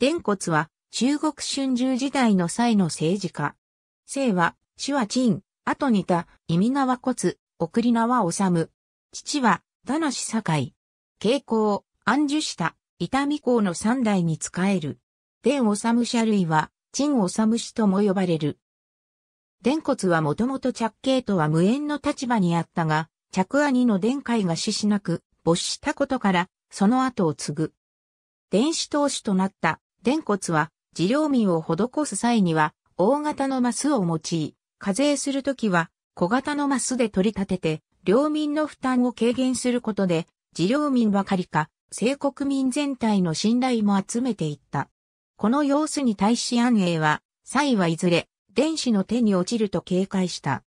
伝骨は中国春秋時代の際の政治家。姓は、死は陳、後にた、意味名は骨、送り名は治。父は、田無堺。慶光、安寿た、伊丹公の三代に仕える。伝治者類は、陳治氏とも呼ばれる。伝骨はもともと着慶とは無縁の立場にあったが、着兄の伝海が死しなく、没したことから、その後を継ぐ。伝子当主となった電骨は、治療民を施す際には、大型のマスを用い、課税するときは、小型のマスで取り立てて、領民の負担を軽減することで、治療民ばかりか、正国民全体の信頼も集めていった。この様子に対し安永は、蔡はいずれ、電子の手に落ちると警戒した。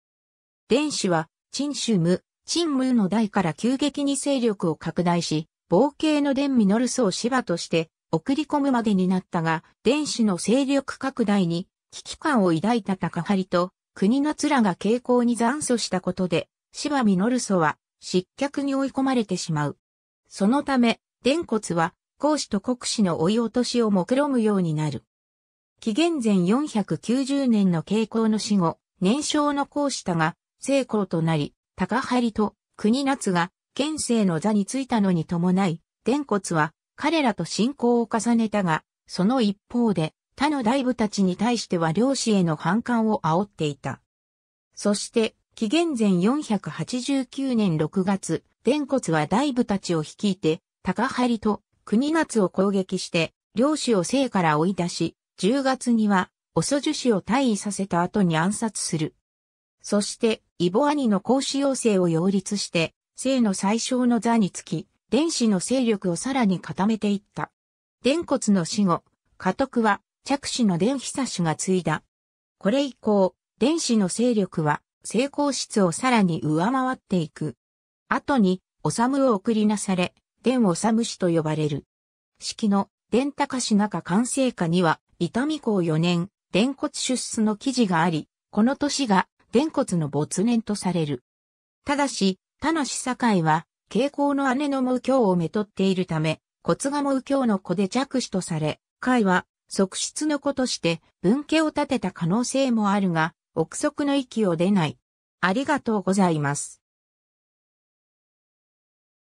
電子は、陳州無、陳無の代から急激に勢力を拡大し、冒険の伝ミノルスを芝として、送り込むまでになったが、電子の勢力拡大に危機感を抱いた高張と、国の面が傾向に残訴したことで、芝るそは失脚に追い込まれてしまう。そのため、伝骨は、孔子と国子の追い落としを目論むようになる。紀元前490年の傾向の死後、年少の孔子だが、成功となり、高張と国夏が、県政の座についたのに伴い、伝骨は、彼らと信仰を重ねたが、その一方で、他の大部たちに対しては漁師への反感を煽っていた。そして、紀元前489年6月、伝骨は大部たちを率いて、高張と国夏を攻撃して、漁師を生から追い出し、10月には、オソ樹氏を退位させた後に暗殺する。そして、イボアニの講師要請を擁立して、生の最小の座につき、電子の勢力をさらに固めていった。伝骨の死後、家督は着手の伝久氏が継いだ。これ以降、電子の勢力は成功室をさらに上回っていく。後に、治を送りなされ、伝治氏と呼ばれる。式の伝高氏中完成下には、伊丹公4年、伝骨出出の記事があり、この年が伝骨の没年とされる。ただし、田無境は、傾向の姉の無教をめとっているため、骨が無教の子で弱視とされ、会は側室の子として分家を立てた可能性もあるが、憶測の域を出ない。ありがとうございます。